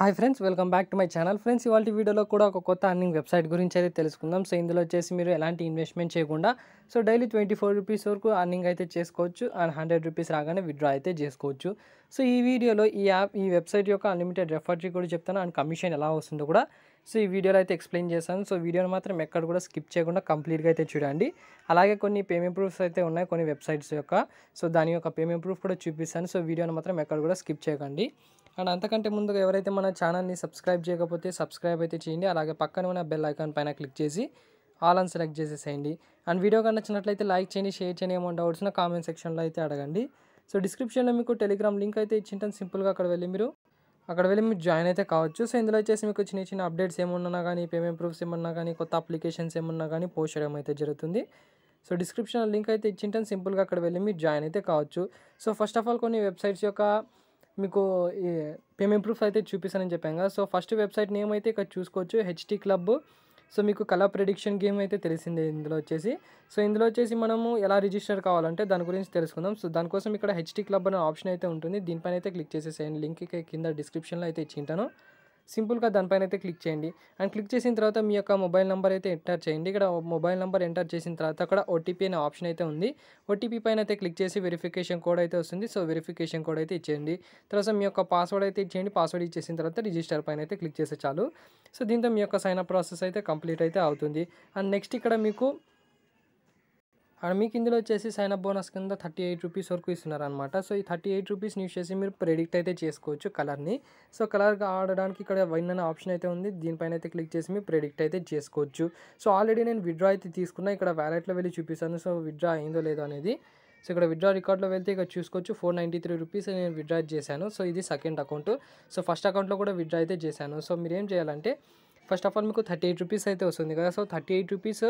hi friends welcome back to my channel friends ఇవాళ వీడియోలో కూడా ఒక కొత్త అర్నింగ్ వెబ్సైట్ గురించి అయితే తెలుసుకుందాం సో ఇందులో వచ్చేసి మీరు ఎలాంటి ఇన్వెస్ట్మెంట్ చేయకుండా so daily twenty four rupees వరకు అర్నింగ్ అయితే చేసుకోవచ్చు అండ్ హండ్రెడ్ రూపీస్ రాగానే విత్డ్రా అయితే చేసుకోవచ్చు సో ఈ వీడియోలో ఈ యాప్ ఈ వెబ్సైట్ యొక్క అన్లిమిటెడ్ రెఫర్ కూడా చెప్తాను అండ్ కమిషన్ ఎలా వస్తుందో కూడా సో ఈ వీడియోలో అయితే ఎక్స్ప్లెయిన్ చేశాను సో వీడియోని మాత్రం ఎక్కడ కూడా స్కిప్ చేయకుండా కంప్లీట్గా అయితే చూడండి అలాగే కొన్ని పేమెంట్ ప్రూఫ్స్ అయితే ఉన్నాయి కొన్ని వెబ్సైట్స్ యొక్క సో దాని యొక్క పేమెంట్ ప్రూఫ్ కూడా చూపిస్తాను సో వీడియోని మాత్రం ఎక్కడ కూడా స్కిప్ చేయకండి అండ్ అంతకంటే ముందుగా ఎవరైతే మన ఛానల్ని సబ్స్క్రైబ్ చేయకపోతే సబ్స్క్రైబ్ అయితే చేయండి అలాగే పక్కన ఉన్న బెల్ ఐకాన్ పైన క్లిక్ చేసి ఆల్ అన్ సెలెక్ట్ చేసేసేయండి అండ్ వీడియో కానీ నచ్చినట్లయితే లైక్ చేయండి షేర్ చేయండి ఏమో డౌట్స్ కామెంట్ సెక్షన్లో అయితే అడగండి సో డిస్క్రిప్షన్లో మీకు టెలిగ్రామ్ లింక్ అయితే ఇచ్చింటాను సింపుల్గా అక్కడ వెళ్ళి మీరు అక్కడ వెళ్ళి మీరు జాయిన్ అయితే కావచ్చు సో ఇందులో వచ్చేసి మీకు చిన్న చిన్న అప్డేట్స్ ఏమన్నా కానీ పేమెంట్ ప్రూఫ్స్ ఏమన్నా కానీ కొత్త అప్లికేషన్స్ ఏమన్నా కానీ పోస్ట్ చేయడం అయితే జరుగుతుంది సో డిస్క్రిప్షన్ లింక్ అయితే ఇచ్చింటాను సింపుల్గా అక్కడ వెళ్ళి మీరు జాయిన్ అయితే కావచ్చు సో ఫస్ట్ ఆఫ్ ఆల్ కొన్ని వెబ్సైట్స్ యొక్క మీకు పేమెంట్ ప్రూఫ్స్ అయితే చూపిస్తానని చెప్పాను కదా సో ఫస్ట్ వెబ్సైట్ నేమ్ అయితే ఇక్కడ చూసుకోవచ్చు హెచ్టీ క్లబ్ సో మీకు కలర్ ప్రిడిక్షన్ గేమ్ అయితే తెలిసిందే ఇందులో వచ్చేసి సో ఇందులో వచ్చేసి మనము ఎలా రిజిస్టర్ కావాలంటే దాని గురించి తెలుసుకుందాం సో దానికోసం ఇక్కడ హెచ్డీ క్లబ్ అనే ఆప్షన్ అయితే ఉంటుంది దీనిపైన అయితే క్లిక్ చేసేసేయండి లింక్ కింద డిస్క్రిప్షన్లో అయితే ఇచ్చింటాను సింపుల్గా దానిపైన అయితే క్లిక్ చేయండి అండ్ క్లిక్ చేసిన తర్వాత మీ యొక్క మొబైల్ నెంబర్ అయితే ఎంటర్ చేయండి ఇక్కడ మొబైల్ నెంబర్ ఎంటర్ చేసిన తర్వాత అక్కడ ఓటీపీ అనే ఆప్షన్ అయితే ఉంది ఓటీపీ పైన అయితే క్లిక్ చేసి వెరిఫికేషన్ కోడ్ అయితే వస్తుంది సో వెరిఫికేషన్ కోడ్ అయితే ఇచ్చేయండి తర్వాత మీ యొక్క పాస్వర్డ్ అయితే ఇచ్చేయండి పాస్వర్డ్ ఇచ్చేసిన తర్వాత రిజిస్టర్ పైన అయితే క్లిక్ చేస్తే చాలు సో దీంతో మీ యొక్క సైన్ అప్ ప్రాసెస్ అయితే కంప్లీట్ అయితే అవుతుంది అండ్ నెక్స్ట్ ఇక్కడ మీకు అండ్ మీకు ఇందులో వచ్చేసి సైన్ అప్ బోనస్ కింద థర్టీ ఎయిట్ రూపీస్ వరకు ఇస్తున్నారనమాట సో ఈ థర్టీ ఎయిట్ రూపీస్ న్యూస్ చేసి మీరు ప్రెడిక్ట్ అయితే చేసుకోవచ్చు కలర్ని సో కలర్ ఆడడానికి ఇక్కడ వైన్ అనే ఆప్షన్ అయితే ఉంది దీనిపైన అయితే క్లిక్ చేసి మీరు ప్రెడిక్ట్ అయితే చేసుకోవచ్చు సో ఆల్రెడీ నేను విడ్రా అయితే తీసుకున్నా ఇక్కడ వ్యాలెట్లో వెళ్ళి చూపిస్తాను సో విడ్రా అయిందో లేదో అనేది సో ఇక్కడ విడ్రా రికార్డ్లో వెళ్తే ఇక్కడ చూసుకోవచ్చు ఫోర్ నైంటీ త్రీ రూపీస్ నేను విడ్రా చేశాను సో ఇది సెకండ్ అకౌంట్ సో ఫస్ట్ అకౌంట్లో కూడా విడ్రా అయితే చేశాను సో మీరు ఏం చేయాలంటే ఫస్ట్ ఆఫ్ ఆల్ మీకు థర్టీ ఎయిట్ రూపీస్ అయితే వస్తుంది కదా సో థర్టీ ఎయిట్ రూపీస్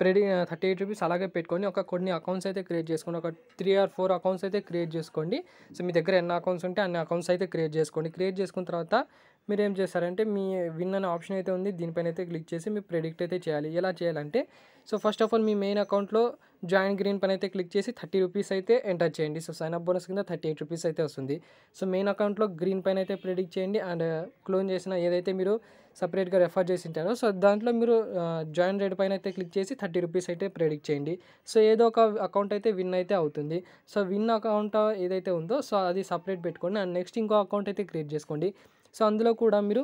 ప్రెడీ థర్టీ ఎయిట్ రూపీస్ అలాగే పెట్టుకొని ఒక కొన్ని అకౌంట్స్ అయితే క్రియేట్ చేసుకోండి ఒక త్రీ ఆర్ ఫోర్ అకౌంట్స్ అయితే క్రియేట్ చేసుకోండి సో మీ దగ్గర ఎన్ని అకౌంట్స్ ఉంటే అన్ని అకౌంట్స్ అయితే క్రియేట్ చేసుకోండి క్రియేట్ చేసుకున్న తర్వాత మీరు ఏం చేస్తారంటే మీ విన్ అనే ఆప్షన్ అయితే ఉంది దీనిపైన అయితే క్లిక్ చేసి మీరు ప్రెడిక్ట్ అయితే చేయాలి ఎలా చేయాలంటే సో ఫస్ట్ ఆఫ్ ఆల్ మీ మెయిన్ అకౌంట్లో జాయిన్ గ్రీన్ పైన అయితే క్లిక్ చేసి థర్టీ రూపీస్ అయితే ఎంటర్ చేయండి సో సైన్ అప్ బోనస్ కింద థర్టీ ఎయిట్ రూపీస్ అయితే వస్తుంది సో మెయిన్ అకౌంట్లో గ్రీన్ పైన అయితే ప్రెడిక్ట్ చేయండి అండ్ క్లోన్ చేసిన ఏదైతే మీరు సపరేట్గా రెఫర్ చేసి ఉంటారో సో దాంట్లో మీరు జాయిన్ రేట్ పైన అయితే క్లిక్ చేసి థర్టీ రూపీస్ అయితే ప్రెడిక్ట్ చేయండి సో ఏదో ఒక అకౌంట్ అయితే విన్ అయితే అవుతుంది సో విన్ అకౌంట్ ఏదైతే ఉందో సో అది సపరేట్ పెట్టుకోండి అండ్ నెక్స్ట్ ఇంకో అకౌంట్ అయితే క్రియేట్ చేసుకోండి సో అందులో కూడా మీరు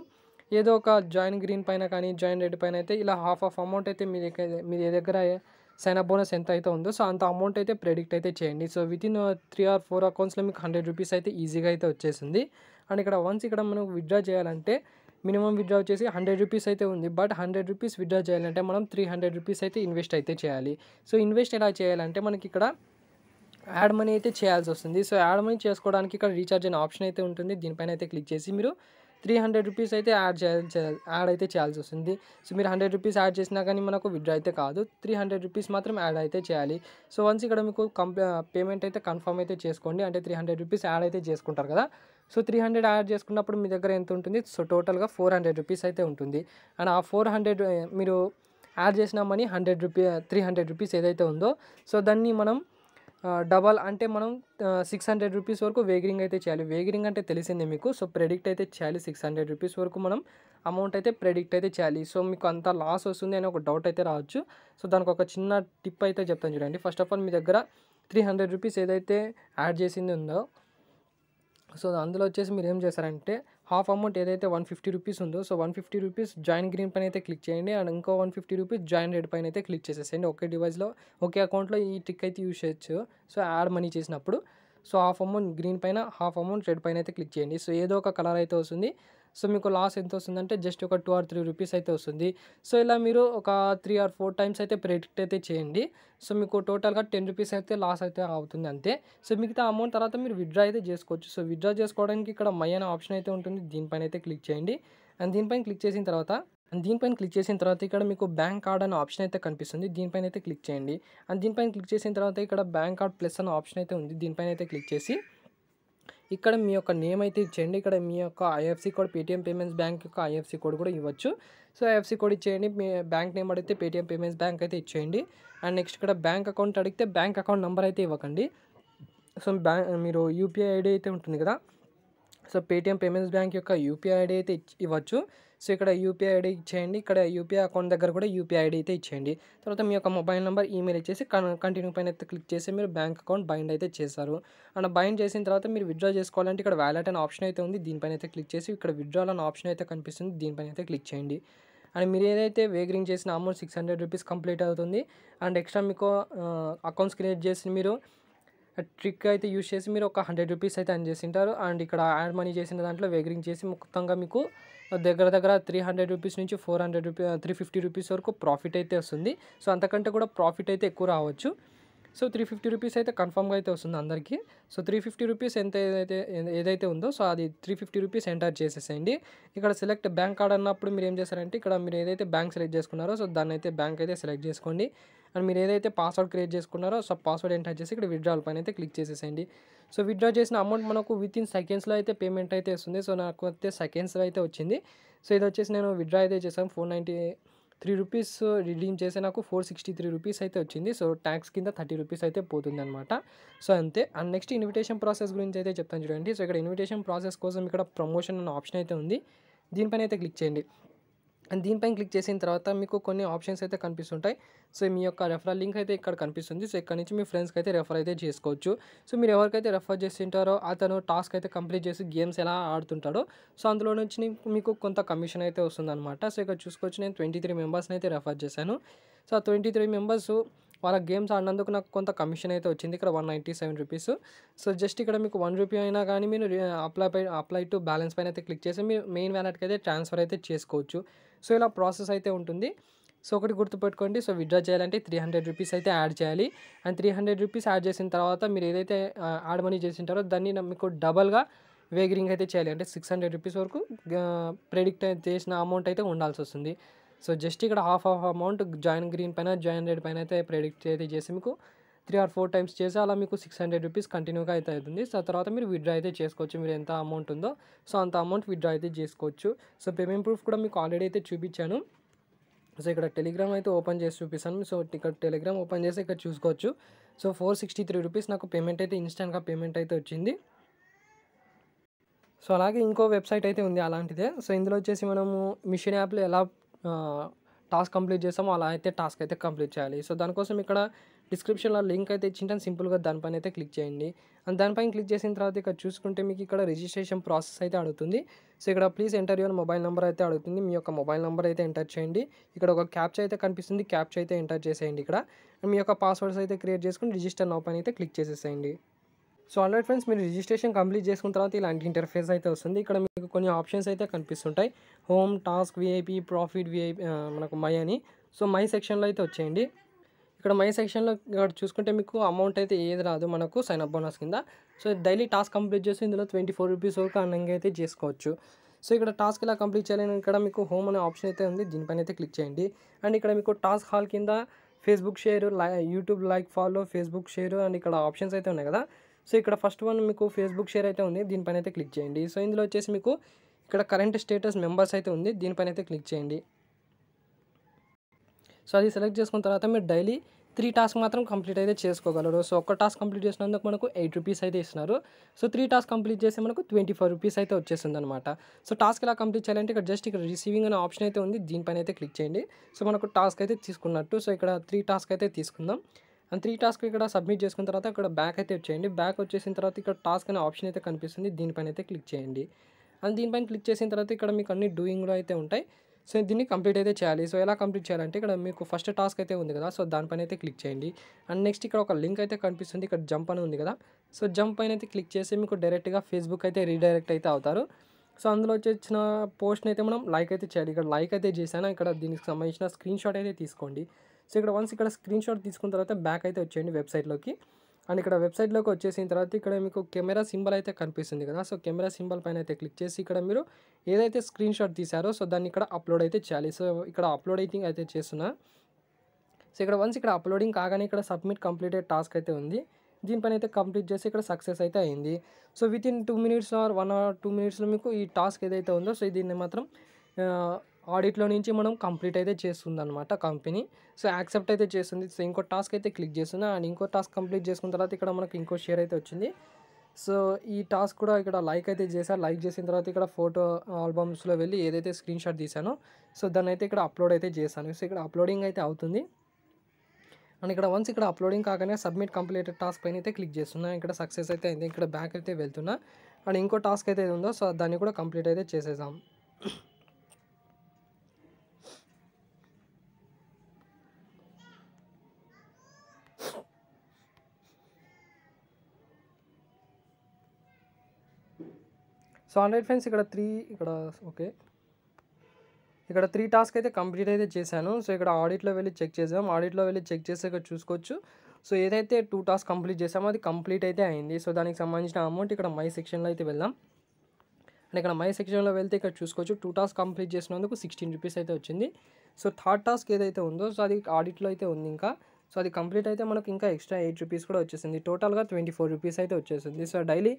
ఏదో ఒక జాయిన్ గ్రీన్ పైన కానీ జాయిన్ రెడ్ పైన అయితే ఇలా హాఫ్ ఆఫ్ అమౌంట్ అయితే మీ దగ్గర మీ దగ్గర సైన్ అప్ బోనస్ ఎంత అయితే ఉందో సో అంత అమౌంట్ అయితే ప్రెడిక్ట్ అయితే చేయండి so within three or four అకౌంట్స్లో మీకు హండ్రెడ్ రూపీస్ అయితే ఈజీగా అయితే వచ్చేసింది అండ్ ఇక్కడ వన్స్ ఇక్కడ మనం విత్డ్రా చేయాలంటే మినిమం విత్డ్రా వచ్చేసి హండ్రెడ్ రూపీస్ అయితే ఉంది బట్ హండ్రెడ్ రూపీస్ విత్డ్రా చేయాలంటే మనం త్రీ హండ్రెడ్ రూపీస్ అయితే ఇన్వెస్ట్ అయితే చేయాలి సో ఇన్వెస్ట్ ఎలా చేయాలంటే మనకి ఇక్కడ యాడ్ మనీ అయితే చేయాల్సి వస్తుంది సో యాడ్ మనీ చేసుకోవడానికి ఇక్కడ రీఛార్జ్ అనే ఆప్షన్ అయితే ఉంటుంది దీనిపైన అయితే క్లిక్ చేసి మీరు త్రీ హండ్రెడ్ రూపీస్ అయితే యాడ్ చేయాల్సి యాడ్ అయితే చేయాల్సి వస్తుంది సో మీరు హండ్రెడ్ రూపీస్ యాడ్ చేసినా కానీ మనకు విడ్రా అయితే కాదు త్రీ హండ్రెడ్ రూపీస్ మాత్రం యాడ్ అయితే చేయాలి సో వన్స్ ఇక్కడ మీకు పేమెంట్ అయితే కన్ఫర్మ్ అయితే చేసుకోండి అంటే త్రీ హండ్రెడ్ రూపీస్ యాడ్ అయితే చేసుకుంటారు కదా సో త్రీ హండ్రెడ్ యాడ్ చేసుకున్నప్పుడు మీ దగ్గర ఎంత ఉంటుంది సో టోటల్గా ఫోర్ హండ్రెడ్ రూపీస్ అయితే ఉంటుంది అండ్ ఆ ఫోర్ హండ్రెడ్ మీరు యాడ్ చేసిన money hundred rupee three hundred rupees ఏదైతే ఉందో సో దాన్ని మనం డబల్ అంటే మనం సిక్స్ హండ్రెడ్ రూపీస్ వరకు వేగరింగ్ అయితే చేయాలి వేగరింగ్ అంటే తెలిసిందే మీకు సో ప్రెడిక్ట్ అయితే చేయాలి సిక్స్ హండ్రెడ్ రూపీస్ వరకు మనం అమౌంట్ అయితే ప్రెడిక్ట్ అయితే చేయాలి సో మీకు అంత లాస్ వస్తుంది అని ఒక డౌట్ అయితే రావచ్చు సో దానికి ఒక చిన్న టిప్ అయితే చెప్తాను చూడండి ఫస్ట్ ఆఫ్ ఆల్ మీ దగ్గర త్రీ హండ్రెడ్ రూపీస్ ఏదైతే యాడ్ చేసింది ఉందో సో అందులో వచ్చేసి మీరు ఏం చేస్తారంటే హాఫ్ అమౌంట్ ఏదైతే వన్ ఫిఫ్టీ రూపీస్ ఉందో so one fifty rupees join green పైన అయితే క్లిక్ చేయండి అండ్ ఇంకో one fifty rupees join red పైన అయితే క్లిక్ చేసేసేయండి ఒకే డివైస్లో ఒకే అకౌంట్లో ఈ ట్రిక్ అయితే యూజ్ చేయొచ్చు సో యాడ్ మనీ చేసినప్పుడు సో హాఫ్ అమౌంట్ గ్రీన్ పైన హాఫ్ అమౌంట్ రెడ్ పైన అయితే క్లిక్ చేయండి సో ఏదో ఒక కలర్ అయితే వస్తుంది సో మీకు లాస్ ఎంత వస్తుందంటే జస్ట్ ఒక టూ ఆర్ త్రీ రూపీస్ అయితే వస్తుంది సో ఇలా మీరు ఒక త్రీ ఆర్ ఫోర్ టైమ్స్ అయితే ప్రెడిక్ట్ అయితే చేయండి సో మీకు టోటల్గా టెన్ రూపీస్ అయితే లాస్ అయితే అవుతుంది అంతే సో మిగతా అమౌంట్ తర్వాత మీరు విత్డ్రా అయితే చేసుకోవచ్చు సో విత్డ్రా చేసుకోవడానికి ఇక్కడ మై అనే ఆప్షన్ అయితే ఉంటుంది దీనిపైన అయితే క్లిక్ చేయండి అండ్ దీనిపైన క్లిక్ చేసిన తర్వాత అండ్ దీనిపైన క్లిక్ చేసిన తర్వాత ఇక్కడ మీకు బ్యాంక్ కార్డ్ అనే ఆప్షన్ అయితే కనిపిస్తుంది దీనిపైన అయితే క్లిక్ చేయండి అండ్ దీనిపైన క్లిక్ చేసిన తర్వాత ఇక్కడ బ్యాంక్ కార్డ్ ప్లస్ అనే ఆప్షన్ అయితే ఉంది దీనిపైన అయితే క్లిక్ చేసి ఇక్కడ మీ యొక్క నేమ్ అయితే ఇచ్చేయండి ఇక్కడ మీ యొక్క IFC code Paytm payments bank యొక్క ఐఎఫ్సి కోడ్ కూడా ఇవ్వచ్చు సో ఐఎఫ్సి కోడ్ ఇచ్చేయండి మీ బ్యాంక్ నేమ్ అడిగితే పేటీఎం పేమెంట్స్ బ్యాంక్ అయితే ఇచ్చేయండి అండ్ నెక్స్ట్ ఇక్కడ బ్యాంక్ అకౌంట్ అడిగితే బ్యాంక్ అకౌంట్ నెంబర్ అయితే ఇవ్వకండి సో బ్యాంక్ మీరు యూపీఐ ఐడి అయితే ఉంటుంది కదా సో పేటీఎం పేమెంట్స్ బ్యాంక్ యొక్క యూపీఐ ఐడి అయితే ఇవ్వచ్చు సో ఇక్కడ యూపీఐ ఐడి ఇచ్చేయండి ఇక్కడ యూపీఐ అకౌంట్ దగ్గర కూడా యూపీఐ ఐడి అయితే ఇచ్చేయండి తర్వాత మీ యొక్క మొబైల్ నెంబర్ ఈమెయిల్ ఇచ్చేసి కంటిన్యూ పైన అయితే క్లిక్ చేసి మీరు బ్యాంక్ అకౌంట్ బైండ్ అయితే చేశారు అండ్ బైండ్ చేసిన తర్వాత మీరు విత్డ్రా చేసుకోవాలంటే ఇక్కడ వ్యాలెట్ అనే ఆప్షన్ అయితే ఉంది దీనిపైన అయితే క్లిక్ చేసి ఇక్కడ విత్డ్రాల్ అనే ఆప్షన్ అయితే కనిపిస్తుంది దీనిపైన అయితే క్లిక్ చేయండి అండ్ మీరు ఏదైతే వేగరింగ్ చేసిన amount six hundred rupees complete అవుతుంది అండ్ ఎక్స్ట్రా మీకు అకౌంట్స్ క్రియేట్ చేసి మీరు ట్రిక్ అయితే యూజ్ చేసి మీరు ఒక హండ్రెడ్ రూపీస్ అయితే అర్న్ చేసింటారు అండ్ ఇక్కడ యాడ్ మనీ చేసిన దాంట్లో వెగరింగ్ చేసి మొత్తంగా మీకు దగ్గర దగ్గర త్రీ హండ్రెడ్ రూపీస్ నుంచి four hundred rupee three fifty rupees వరకు ప్రాఫిట్ అయితే వస్తుంది సో అంతకంటే కూడా ప్రాఫిట్ అయితే ఎక్కువ రావచ్చు సో త్రీ ఫిఫ్టీ రూపీస్ అయితే కన్ఫామ్గా అయితే వస్తుంది అందరికీ సో త్రీ ఫిఫ్టీ రూపీస్ ఎంత ఏదైతే ఏదైతే ఉందో సో అది త్రీ ఫిఫ్టీ రూపీస్ ఎంటర్ చేసేసేయండి ఇక్కడ సెలెక్ట్ బ్యాంక్ కార్డ్ అన్నప్పుడు మీరు ఏం చేస్తారంటే ఇక్కడ మీరు ఏదైతే బ్యాంక్ సెలెక్ట్ చేసుకున్నారో సో దాన్ని అయితే బ్యాంక్ అయితే సెలెక్ట్ చేసుకోండి అండ్ మీరు ఏదైతే పాస్వర్డ్ క్రియేట్ చేసుకున్నారో సో పాస్వర్డ్ ఎంటర్ చేసి ఇక్కడ విత్డ్రాల్ పైన అయితే క్లిక్ చేసేసేయండి సో విత్డ్రా చేసిన అమౌంట్ మనకు విత్ ఇన్ సెకండ్స్లో అయితే పేమెంట్ అయితే వస్తుంది సో నాకు అయితే సెకండ్స్లో అయితే వచ్చింది సో ఇది వచ్చేసి నేను విత్డ్రా అయితే చేశాను ఫోర్ త్రీ రూపీస్ రిడీమ్ చేసే నాకు ఫోర్ సిక్స్టీ త్రీ రూపీస్ అయితే వచ్చింది సో ట్యాక్స్ కింద థర్టీ రూపీస్ అయితే పోతుంది అనమాట సో అంతే అండ్ నెక్స్ట్ ఇన్విటేషన్ ప్రాసెస్ గురించి అయితే చెప్తాను చూడండి సో ఇక్కడ ఇన్విటేషన్ ప్రాసెస్ కోసం ఇక్కడ ప్రమోషన్ అన్న ఆప్షన్ అయితే ఉంది దీనిపైన అయితే క్లిక్ చేయండి అండ్ దీనిపైన క్లిక్ చేసిన తర్వాత మీకు కొన్ని ఆప్షన్స్ అయితే కనిపిస్తుంటాయి సో మీ యొక్క రెఫరల్ లింక్ అయితే ఇక్కడ కనిపిస్తుంది సో ఇక్కడ నుంచి మీ ఫ్రెండ్స్కి అయితే రెఫర్ అయితే చేసుకోవచ్చు సో మీరు ఎవరికైతే రెఫర్ చేస్తుంటారో అతను టాస్క్ అయితే కంప్లీట్ చేసి గేమ్స్ ఎలా ఆడుతుంటాడో సో అందులో నుంచి మీకు కొంత కమిషన్ అయితే వస్తుందన్నమాట సో ఇక్కడ చూసుకోవచ్చు నేను ట్వంటీ త్రీ మెంబర్స్ని అయితే రెఫర్ చేశాను సో ఆ ట్వంటీ త్రీ మెంబర్స్ వాళ్ళ గేమ్స్ ఆడినందుకు నాకు కొంత కమిషన్ అయితే వచ్చింది ఇక్కడ one ninety seven rupees so just ఇక్కడ మీకు వన్ రూపీ అయినా కానీ మీరు అప్లై అప్లై టు బ్యాలెన్స్ పైన అయితే క్లిక్ చేసి మీరు మెయిన్ వ్యాలెట్కి అయితే ట్రాన్స్ఫర్ అయితే చేసుకోవచ్చు సో ఇలా ప్రాసెస్ అయితే ఉంటుంది సో ఒకటి గుర్తుపెట్టుకోండి సో విత్డ్రా చేయాలంటే త్రీ హండ్రెడ్ రూపీస్ అయితే యాడ్ చేయాలి and three hundred rupees add చేసిన తర్వాత మీరు ఏదైతే యాడ్ మనీ చేసింటారో దాన్ని మీకు డబల్గా వేగరింగ్ అయితే చేయాలి అంటే సిక్స్ హండ్రెడ్ రూపీస్ వరకు ప్రెడిక్ట్ చేసిన అమౌంట్ అయితే ఉండాల్సి వస్తుంది సో జస్ట్ ఇక్కడ half of amount join green పైన జాయిన్ రెడ్ పైన అయితే ప్రెడిక్ట్ అయితే చేసి మీకు త్రీ ఆర్ ఫోర్ టైమ్స్ చేసి అలా మీకు సిక్స్ హండ్రెడ్ రూపీస్ కంటిన్యూగా అయితే అవుతుంది సో తర్వాత మీరు విత్డ్రా అయితే చేసుకోవచ్చు మీరు ఎంత అమౌంట్ ఉందో సో అంత అమౌంట్ విత్డ్రా అయితే చేసుకోవచ్చు సో పేమెంట్ ప్రూఫ్ కూడా మీకు ఆల్రెడీ అయితే చూపించాను సో ఇక్కడ టెలిగ్రామ్ అయితే ఓపెన్ చేసి చూపిస్తాను సో ఇక్కడ టెలిగ్రామ్ ఓపెన్ చేసి ఇక్కడ చూసుకోవచ్చు so four sixty three rupees నాకు పేమెంట్ అయితే ఇన్స్టెంట్గా పేమెంట్ అయితే వచ్చింది సో అలాగే ఇంకో వెబ్సైట్ అయితే ఉంది అలాంటిదే సో ఇందులో వచ్చేసి మనము మిషన్ యాప్లో ఎలా టాస్క్ కంప్లీట్ చేస్తామో అలా అయితే టాస్క్ అయితే కంప్లీట్ చేయాలి సో దానికోసం ఇక్కడ డిస్క్రిప్షన్లో లింక్ అయితే ఇచ్చింటే సింపుల్గా దానిపైన అయితే క్లిక్ చేయండి అండ్ దానిపైన క్లిక్ చేసిన తర్వాత ఇక్కడ చూసుకుంటే మీకు ఇక్కడ రిజిస్ట్రేషన్ ప్రాసెస్ అయితే అడుగుతుంది సో ఇక్కడ please enter your mobile number అయితే అడుగుతుంది మీ యొక్క మొబైల్ నెంబర్ అయితే ఎంటర్ చేయండి ఇక్కడ ఒక క్యాప్చ అయితే కనిపిస్తుంది క్యాప్చ అయితే ఎంటర్ చేసేయండి ఇక్కడ మీ యొక్క పాస్వర్డ్స్ అయితే క్రియేట్ చేసుకుని రిజిస్టర్ నౌ పైన అయితే క్లిక్ చేసేసేయండి సో ఆల్రెడీ ఫ్రెండ్స్ మీరు రిజిస్ట్రేషన్ కంప్లీట్ చేసుకున్న తర్వాత ఇలాంటి ఇంటర్ఫేస్ అయితే వస్తుంది ఇక్కడ మీకు కొన్ని ఆప్షన్స్ అయితే కనిపిస్తుంటాయి home task VIP profit VIP మనకు మై అని సో మై సెక్షన్లో అయితే వచ్చేయండి ఇక్కడ మై సెక్షన్లో ఇక్కడ చూసుకుంటే మీకు అమౌంట్ అయితే ఏది రాదు మనకు సైన్ అప్ బోనస్ కింద సో డైలీ టాస్క్ కంప్లీట్ చేసి ఇందులో ట్వంటీ ఫోర్ రూపీస్ వరకు అన్నంగా అయితే చేసుకోవచ్చు సో ఇక్కడ టాస్క్ ఇలా కంప్లీట్ చేయాలని ఇక్కడ మీకు హోమ్ అనే ఆప్షన్ అయితే ఉంది దీనిపైన అయితే క్లిక్ చేయండి అండ్ ఇక్కడ మీకు టాస్క్ హాల్ కింద Facebook share YouTube like follow Facebook share and ఇక్కడ ఆప్షన్స్ అయితే ఉన్నాయి కదా సో ఇక్కడ ఫస్ట్ వన్ మీకు ఫేస్బుక్ షేర్ అయితే ఉంది దీనిపైన అయితే క్లిక్ చేయండి సో ఇందులో వచ్చేసి మీకు ఇక్కడ కరెంట్ స్టేటస్ మెంబర్స్ అయితే ఉంది దీనిపైన అయితే క్లిక్ చేయండి సో అది సెలెక్ట్ చేసుకున్న తర్వాత మీరు డైలీ త్రీ టాస్క్ మాత్రం కంప్లీట్ అయితే చేసుకోగలరు సో ఒక టాస్క్ కంప్లీట్ చేసినందుకు మనకు ఎయిట్ రూపీస్ అయితే ఇస్తున్నారు సో త్రీ టాస్క్ కంప్లీట్ చేస్తే మనకు ట్వంటీ ఫోర్ రూపీస్ అయితే వచ్చేసింది అనమాట సో టాస్క్ ఎలా కంప్లీట్ చేయాలంటే ఇక్కడ జస్ట్ ఇక్కడ రిసీవింగ్ అనే ఆప్షన్ అయితే ఉంది దీనిపైన అయితే క్లిక్ చేయండి సో మనకు టాస్క్ అయితే తీసుకున్నట్టు సో ఇక్కడ త్రీ టాస్క్ అయితే తీసుకుందాం అండ్ త్రీ టాస్క్ ఇక్కడ సబ్మిట్ చేసుకున్న తర్వాత ఇక్కడ బ్యాక్ అయితే వచ్చేయండి బ్యాక్ వచ్చేసిన తర్వాత ఇక్కడ టాస్క్ అనే ఆప్షన్ అయితే కనిపిస్తుంది దీనిపైన అయితే క్లిక్ చేయండి అండ్ దీనిపైన క్లిక్ చేసిన తర్వాత ఇక్కడ మీకు అన్ని డూయింగ్లో అయితే ఉంటాయి సో దీన్ని కంప్లీట్ అయితే చేయాలి సో ఎలా కంప్లీట్ చేయాలంటే ఇక్కడ మీకు ఫస్ట్ టాస్క్ అయితే ఉంది కదా సో దానిపైన అయితే క్లిక్ చేయండి అండ్ నెక్స్ట్ ఇక్కడ ఒక లింక్ అయితే కనిపిస్తుంది ఇక్కడ జంప్ అని ఉంది కదా సో జంప్ పైన అయితే క్లిక్ చేసి మీకు డైరెక్ట్గా ఫేస్బుక్ అయితే రీడైరెక్ట్ అయితే అవుతారు సో అందులో వచ్చిన పోస్ట్ని అయితే మనం లైక్ అయితే చేయాలి ఇక్కడ లైక్ అయితే చేశాను ఇక్కడ దీనికి సంబంధించిన స్క్రీన్ షాట్ అయితే తీసుకోండి సో ఇక్కడ వన్స్ ఇక్కడ స్క్రీన్ షాట్ తీసుకున్న తర్వాత బ్యాక్ అయితే వచ్చేయండి వెబ్సైట్లోకి అండ్ ఇక్కడ వెబ్సైట్లోకి వచ్చేసిన తర్వాత ఇక్కడ మీకు కెమెరా సింబల్ అయితే కనిపిస్తుంది కదా సో కెమెరా సింబల్ పైన అయితే క్లిక్ చేసి ఇక్కడ మీరు ఏదైతే స్క్రీన్ షాట్ తీసారో సో దాన్ని ఇక్కడ అప్లోడ్ అయితే చేయాలి సో ఇక్కడ అప్లోడ్ అయితే అయితే చేస్తున్నా సో ఇక్కడ వన్స్ ఇక్కడ అప్లోడింగ్ కాగానే ఇక్కడ సబ్మిట్ కంప్లీటెడ్ టాస్క్ అయితే ఉంది దీనిపైన అయితే కంప్లీట్ చేసి ఇక్కడ సక్సెస్ అయితే అయింది so within two minutes or one or two మినిట్స్లో మీకు ఈ టాస్క్ ఏదైతే ఉందో సో దీన్ని మాత్రం ఆడిట్లో నుంచి మనం కంప్లీట్ అయితే చేస్తుంది అనమాట కంపెనీ సో యాక్సెప్ట్ అయితే చేస్తుంది సో ఇంకో టాస్క్ అయితే క్లిక్ చేస్తుంది అండ్ ఇంకో టాస్క్ కంప్లీట్ చేసుకున్న తర్వాత ఇక్కడ మనకు ఇంకో షేర్ అయితే వచ్చింది సో ఈ టాస్క్ కూడా ఇక్కడ లైక్ అయితే చేశారు లైక్ చేసిన తర్వాత ఇక్కడ ఫోటో ఆల్బమ్స్లో వెళ్ళి ఏదైతే స్క్రీన్ షాట్ తీసానో సో దాన్ని అయితే ఇక్కడ అప్లోడ్ అయితే చేశాను సో ఇక్కడ అప్లోడింగ్ అయితే అవుతుంది అండ్ ఇక్కడ వన్స్ ఇక్కడ అప్లోడింగ్ కాగానే సబ్మిట్ కంప్లీటెడ్ టాస్క్ పైన అయితే క్లిక్ చేస్తున్నా ఇక్కడ సక్సెస్ అయితే అయింది ఇక్కడ బ్యాక్ అయితే వెళ్తున్నా అండ్ ఇంకో టాస్క్ అయితే ఉందో సో దాన్ని కూడా కంప్లీట్ అయితే చేసేద్దాం సో ఆల్రైట్ ఫ్రెండ్స్ ఇక్కడ త్రీ ఇక్కడ ఓకే ఇక్కడ త్రీ టాస్క్ అయితే కంప్లీట్ అయితే చేశాను సో ఇక్కడ ఆడిట్లో వెళ్ళి చెక్ చేసాం ఆడిట్లో వెళ్ళి చెక్ చేసాక చూసుకోవచ్చు సో ఏదైతే టూ టాస్క్ కంప్లీట్ చేసామో అది కంప్లీట్ అయితే అయింది సో దానికి సంబంధించిన అమౌంట్ ఇక్కడ మై సెక్షన్లో అయితే వెళ్దాం అండ్ ఇక్కడ మై సెక్షన్లో వెళ్తే ఇక్కడ చూసుకోవచ్చు టూ టాస్క్ కంప్లీట్ చేసినందుకు సిక్స్టీన్ రూపీస్ అయితే వచ్చింది సో థర్డ్ టాస్క్ ఏదైతే ఉందో సో అది ఆడిట్లో అయితే ఉంది ఇంకా సో అది కంప్లీట్ అయితే మనకు ఇంకా ఎక్స్ట్రా ఎయిట్ రూపీస్ కూడా వచ్చేసింది టోటల్గా ట్వంటీ ఫోర్ రూపీస్ అయితే వచ్చేసింది so daily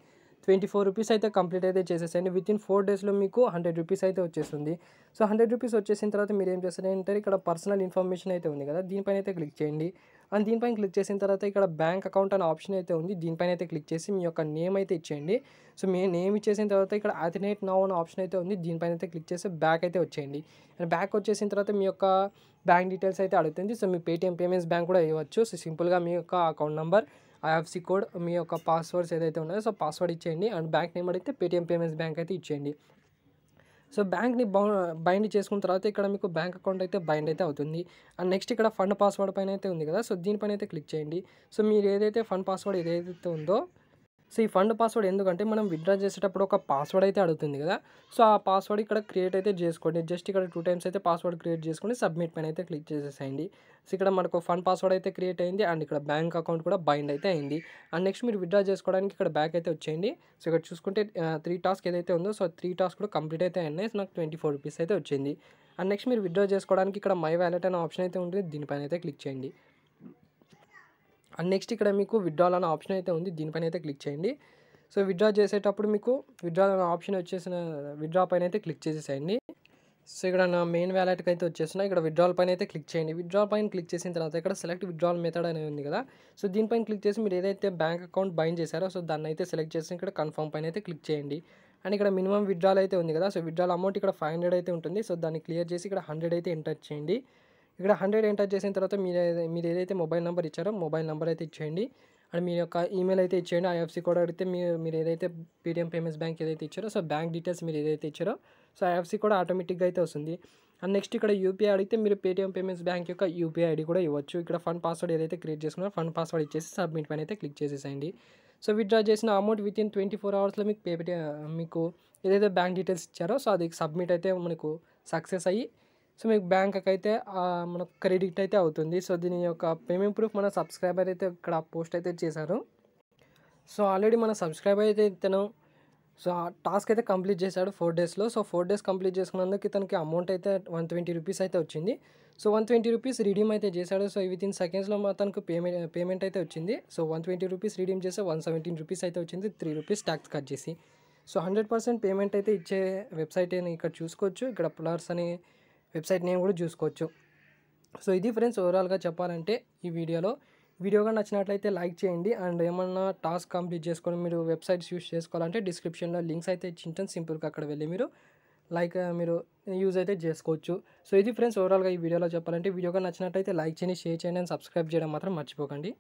twenty four rupees అయితే కంప్లీట్ అయితే చేసేసేయండి విత్ ఇన్ ఫోర్ డేస్లో మీకు హండ్రెడ్ రూపీస్ అయితే వచ్చేస్తుంది సో హండ్రెడ్ రూపీస్ వచ్చేసిన తర్వాత మీరు ఏం చేస్తారంటే ఇక్కడ పర్సనల్ ఇన్ఫర్మేషన్ అయితే ఉంది కదా దీనిపైన అయితే క్లిక్ చేయండి అండ్ దీనిపైన క్లిక్ చేసిన తర్వాత ఇక్కడ బ్యాంక్ అకౌంట్ అనే ఆప్షన్ అయితే ఉంది దీనిపైన అయితే క్లిక్ చేసి మీ యొక్క నేమ్ అయితే ఇచ్చేయండి సో మీ నేమ్ ఇచ్చేసిన తర్వాత ఇక్కడ అథినేట్ నౌ అనే ఆప్షన్ అయితే ఉంది దీనిపైన అయితే క్లిక్ చేసి బ్యాక్ అయితే వచ్చేయండి అండ్ బ్యాక్ వచ్చేసిన తర్వాత మీ యొక్క బ్యాంక్ డీటెయిల్స్ అయితే అడుగుతుంది సో మీ పేటీఎం పేమెంట్స్ బ్యాంక్ కూడా ఇవ్వచ్చు సో సింపుల్గా మీ యొక్క అకౌంట్ నెంబర్ ఐఎఫ్సి కోడ్ మీ యొక్క పాస్వర్డ్స్ ఏదైతే ఉన్నాయో సో పాస్వర్డ్ ఇచ్చేయండి అండ్ బ్యాంక్ నేమ్ అయితే పేటీఎం పేమెంట్స్ బ్యాంక్ అయితే ఇచ్చేయండి సో బ్యాంక్ని బైండ్ చేసుకున్న తర్వాత ఇక్కడ మీకు బ్యాంక్ అకౌంట్ అయితే బైండ్ అయితే అవుతుంది అండ్ నెక్స్ట్ ఇక్కడ ఫండ్ పాస్వర్డ్ పైన అయితే ఉంది కదా సో దీనిపైన అయితే క్లిక్ చేయండి సో మీరు ఏదైతే ఫండ్ పాస్వర్డ్ ఏదైతే ఉందో సో ఈ ఫండ్ పాస్వర్డ్ ఎందుకంటే మనం విత్డ్రా చేసేటప్పుడు ఒక పాస్వర్డ్ అయితే అడుగుతుంది కదా సో ఆ పాస్వర్డ్ ఇక్కడ క్రియేట్ అయితే చేసుకోండి జస్ట్ ఇక్కడ టూ టైమ్స్ అయితే పాస్వర్డ్ క్రియేట్ చేసుకొని సబ్మిట్ పైన అయితే క్లిక్ చేసేసేయండి సో ఇక్కడ మనకు ఫండ్ పాస్వర్డ్ అయితే క్రియేట్ అయింది అండ్ ఇక్కడ బ్యాంక్ అకౌంట్ కూడా బైండ్ అయితే అయింది అండ్ నెక్స్ట్ మీరు విత్డ్రా చేసుకోవడానికి ఇక్కడ బ్యాక్ అయితే వచ్చేయండి సో ఇక్కడ చూసుకుంటే త్రీ టాస్క్ ఏదైతే ఉందో సో త్రీ టాస్క్ కూడా కంప్లీట్ అయితే అయినాయి నాకు ట్వంటీ ఫోర్ రూపీస్ అయితే వచ్చింది అండ్ నెక్స్ట్ మీరు విత్డ్రా చేసుకోవడానికి ఇక్కడ మై వ్యాలెట్ అనే ఆప్షన్ అయితే ఉంటుంది దీనిపైన అయితే క్లిక్ చేయండి అండ్ నెక్స్ట్ ఇక్కడ మీకు విత్డ్రాల్ అనే ఆప్షన్ అయితే ఉంది దీనిపైన అయితే క్లిక్ చేయండి సో విత్డ్రా చేసేటప్పుడు మీకు విత్డ్రాల్ అనే ఆప్షన్ వచ్చేసిన విత్డ్రా పైన అయితే క్లిక్ చేసేసేయండి సో ఇక్కడ నా మెయిన్ వ్యాలెట్కి అయితే వచ్చేసినా ఇక్కడ విత్డ్రాల్ పైన అయితే క్లిక్ చేయండి విత్డ్రాల్ పైన క్లిక్ చేసిన తర్వాత ఇక్కడ సెలెక్ట్ విత్డ్రాల్ మెథడ్ అనేది ఉంది కదా సో దీనిపైన క్లిక్ చేసి మీరు ఏదైతే బ్యాంక్ అకౌంట్ బైన్ చేశారో సో దాన్ని అయితే సెలెక్ట్ చేసి ఇక్కడ కన్ఫర్మ్ పైన అయితే క్లిక్ చేయండి అండ్ ఇక్కడ మినిమం విత్డ్రాల్ అయితే ఉంది కదా సో విత్డ్రాల్ అమౌంట్ ఇక్కడ ఫైవ్ హండ్రెడ్ అయితే ఉంటుంది సో దాన్ని క్లియర్ చేసి ఇక్కడ హండ్రెడ్ అయితే ఎంటర్ చేయండి ఇక్కడ హండ్రెడ్ ఎంటర్ చేసిన తర్వాత మీరు మీరు ఏదైతే మొబైల్ నెంబర్ ఇచ్చారో మొబైల్ నెంబర్ అయితే ఇచ్చేయండి అండ్ మీ యొక్క ఈమెయిల్ అయితే ఇచ్చేయండి ఐఎఫ్సీ కోడ్ అడిగితే మీరు మీరు ఏదైతే పేటిఎం పేమెంట్స్ బ్యాంక్ ఏదైతే ఇచ్చారో సో బ్యాంక్ డీటెయిల్స్ మీరు ఏదైతే ఇచ్చారో సో ఐఎఫ్సీ కూడా ఆటోమేటిక్గా అయితే వస్తుంది అండ్ నెక్స్ట్ ఇక్కడ యూపీఐ అడిగితే మీరు పేటిఎం పేమెంట్స్ బ్యాంక్ యొక్క యూపీఐ ఐడి కూడా ఇవ్వచ్చు ఇక్కడ ఫండ్ పాస్వర్డ్ ఏదైతే క్రియేట్ చేసుకున్నారో ఫండ్ పాస్వర్డ్ ఇచ్చేసి సబ్మిట్ పైన అయితే క్లిక్ చేసేసేయండి సో విత్డ్రా చేసిన amount within twenty four అవర్స్లో మీకు పేటిఎం మీకు ఏదైతే బ్యాంక్ డీటెయిల్స్ ఇచ్చారో సో అది సబ్మిట్ అయితే మనకు సక్సెస్ అయ్యి సో మీకు బ్యాంక్కి అయితే మనకు క్రెడిట్ అయితే అవుతుంది సో దీని యొక్క పేమెంట్ ప్రూఫ్ మన సబ్స్క్రైబర్ అయితే ఇక్కడ పోస్ట్ అయితే చేశారు సో ఆల్రెడీ మన సబ్స్క్రైబర్ అయితే ఇతను సో ఆ టాస్క్ అయితే కంప్లీట్ చేశాడు ఫోర్ డేస్లో సో ఫోర్ డేస్ కంప్లీట్ చేసుకున్నందుకు ఇతనికి అమౌంట్ అయితే వన్ ట్వంటీ రూపీస్ అయితే వచ్చింది so one twenty rupees redeem అయితే చేశాడు సో విత్ ఇన్ సెకండ్స్లో తనకు పేమెంట్ పేమెంట్ అయితే వచ్చింది so one twenty rupees redeem చేస్తే వన్ సెవెంటీన్ రూపీస్ అయితే వచ్చింది త్రీ రూపీస్ ట్యాక్స్ కట్ చేసి సో హండ్రెడ్ పర్సెంట్ పేమెంట్ అయితే ఇచ్చే వెబ్సైట్ అని ఇక్కడ చూసుకోవచ్చు ఇక్కడ ప్లర్స్ అని వెబ్సైట్ నేమ్ కూడా చూసుకోవచ్చు సో ఇది ఫ్రెండ్స్ ఓవరాల్గా చెప్పాలంటే ఈ వీడియోలో వీడియోగా నచ్చినట్లయితే లైక్ చేయండి అండ్ ఏమన్నా టాస్క్ కంప్లీట్ చేసుకోవడం మీరు వెబ్సైట్స్ యూస్ చేసుకోవాలంటే డిస్క్రిప్షన్లో లింక్స్ అయితే ఇచ్చింటాను సింపుల్గా అక్కడ వెళ్ళి మీరు లైక్ మీరు యూజ్ అయితే చేసుకోవచ్చు సో ఇది ఫ్రెండ్స్ ఓవరాల్గా ఈ వీడియోలో చెప్పాలంటే వీడియోగా నచ్చినట్లయితే లైక్ చేయండి షేర్ చేయండి అండ్ సబ్స్క్రైబ్ చేయడం మాత్రం మర్చిపోకండి